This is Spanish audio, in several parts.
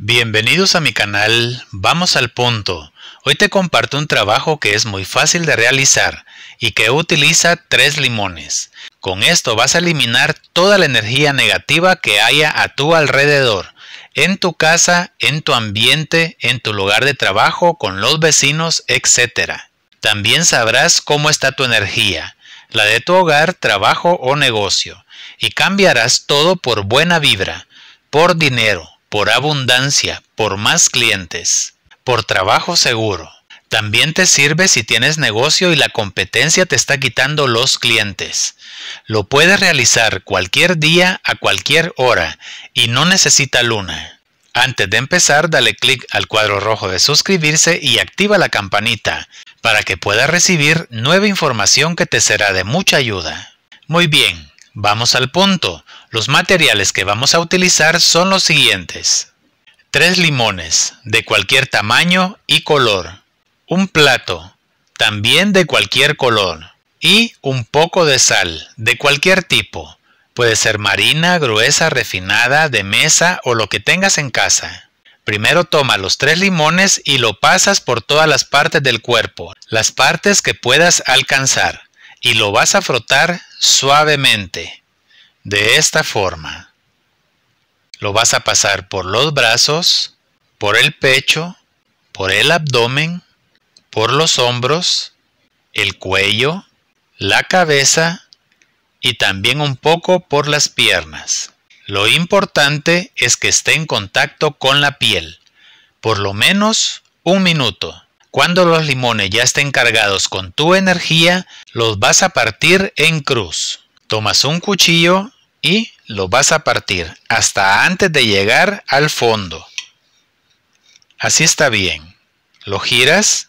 Bienvenidos a mi canal Vamos al punto. Hoy te comparto un trabajo que es muy fácil de realizar y que utiliza tres limones. Con esto vas a eliminar toda la energía negativa que haya a tu alrededor, en tu casa, en tu ambiente, en tu lugar de trabajo, con los vecinos, etc. También sabrás cómo está tu energía, la de tu hogar, trabajo o negocio, y cambiarás todo por buena vibra, por dinero por abundancia, por más clientes, por trabajo seguro. También te sirve si tienes negocio y la competencia te está quitando los clientes. Lo puedes realizar cualquier día a cualquier hora y no necesita luna. Antes de empezar, dale clic al cuadro rojo de suscribirse y activa la campanita para que puedas recibir nueva información que te será de mucha ayuda. Muy bien, vamos al punto. Los materiales que vamos a utilizar son los siguientes. Tres limones de cualquier tamaño y color. Un plato, también de cualquier color. Y un poco de sal, de cualquier tipo. Puede ser marina, gruesa, refinada, de mesa o lo que tengas en casa. Primero toma los tres limones y lo pasas por todas las partes del cuerpo, las partes que puedas alcanzar, y lo vas a frotar suavemente. De esta forma, lo vas a pasar por los brazos, por el pecho, por el abdomen, por los hombros, el cuello, la cabeza y también un poco por las piernas. Lo importante es que esté en contacto con la piel, por lo menos un minuto. Cuando los limones ya estén cargados con tu energía, los vas a partir en cruz. Tomas un cuchillo y lo vas a partir hasta antes de llegar al fondo. Así está bien. Lo giras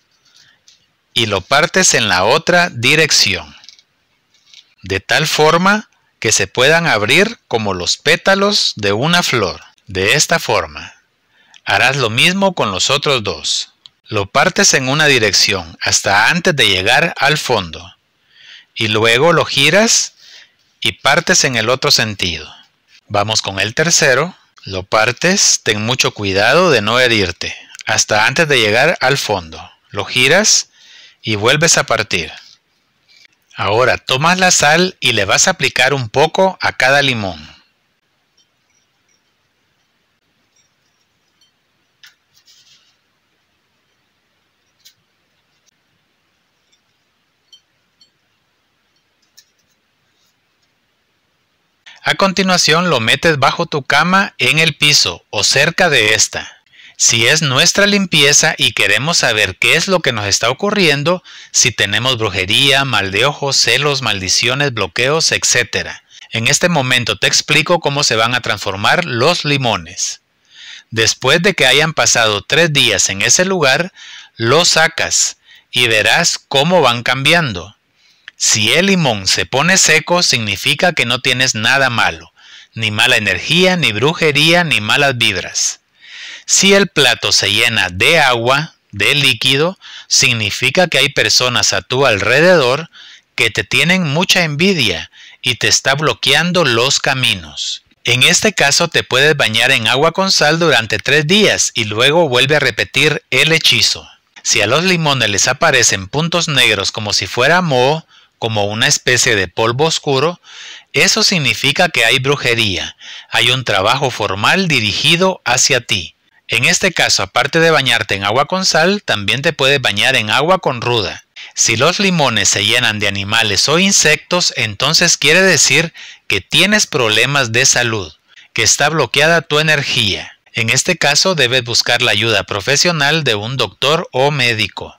y lo partes en la otra dirección. De tal forma que se puedan abrir como los pétalos de una flor. De esta forma. Harás lo mismo con los otros dos. Lo partes en una dirección hasta antes de llegar al fondo. Y luego lo giras y partes en el otro sentido. Vamos con el tercero, lo partes, ten mucho cuidado de no herirte, hasta antes de llegar al fondo. Lo giras y vuelves a partir. Ahora tomas la sal y le vas a aplicar un poco a cada limón. A continuación lo metes bajo tu cama en el piso o cerca de esta. Si es nuestra limpieza y queremos saber qué es lo que nos está ocurriendo, si tenemos brujería, mal de ojos, celos, maldiciones, bloqueos, etc. En este momento te explico cómo se van a transformar los limones. Después de que hayan pasado tres días en ese lugar, los sacas y verás cómo van cambiando. Si el limón se pone seco, significa que no tienes nada malo, ni mala energía, ni brujería, ni malas vibras. Si el plato se llena de agua, de líquido, significa que hay personas a tu alrededor que te tienen mucha envidia y te está bloqueando los caminos. En este caso te puedes bañar en agua con sal durante tres días y luego vuelve a repetir el hechizo. Si a los limones les aparecen puntos negros como si fuera moho, como una especie de polvo oscuro, eso significa que hay brujería, hay un trabajo formal dirigido hacia ti. En este caso, aparte de bañarte en agua con sal, también te puedes bañar en agua con ruda. Si los limones se llenan de animales o insectos, entonces quiere decir que tienes problemas de salud, que está bloqueada tu energía. En este caso debes buscar la ayuda profesional de un doctor o médico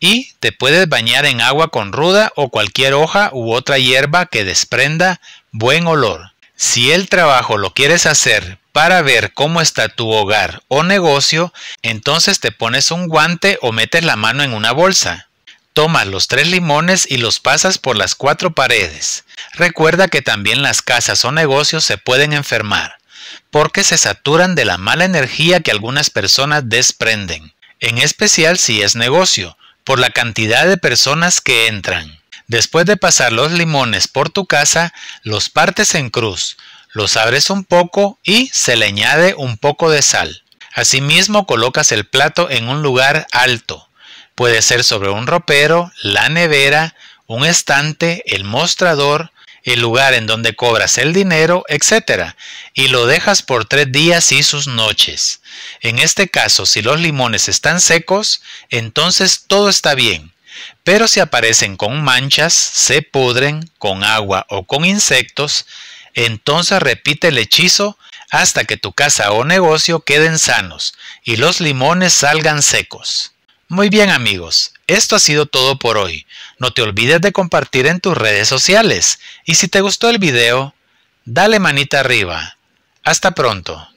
y te puedes bañar en agua con ruda o cualquier hoja u otra hierba que desprenda buen olor. Si el trabajo lo quieres hacer para ver cómo está tu hogar o negocio, entonces te pones un guante o metes la mano en una bolsa. Tomas los tres limones y los pasas por las cuatro paredes. Recuerda que también las casas o negocios se pueden enfermar, porque se saturan de la mala energía que algunas personas desprenden, en especial si es negocio, por la cantidad de personas que entran. Después de pasar los limones por tu casa, los partes en cruz, los abres un poco y se le añade un poco de sal. Asimismo, colocas el plato en un lugar alto. Puede ser sobre un ropero, la nevera, un estante, el mostrador, el lugar en donde cobras el dinero, etc. Y lo dejas por tres días y sus noches. En este caso, si los limones están secos, entonces todo está bien. Pero si aparecen con manchas, se pudren, con agua o con insectos, entonces repite el hechizo hasta que tu casa o negocio queden sanos y los limones salgan secos. Muy bien amigos, esto ha sido todo por hoy. No te olvides de compartir en tus redes sociales y si te gustó el video, dale manita arriba. Hasta pronto.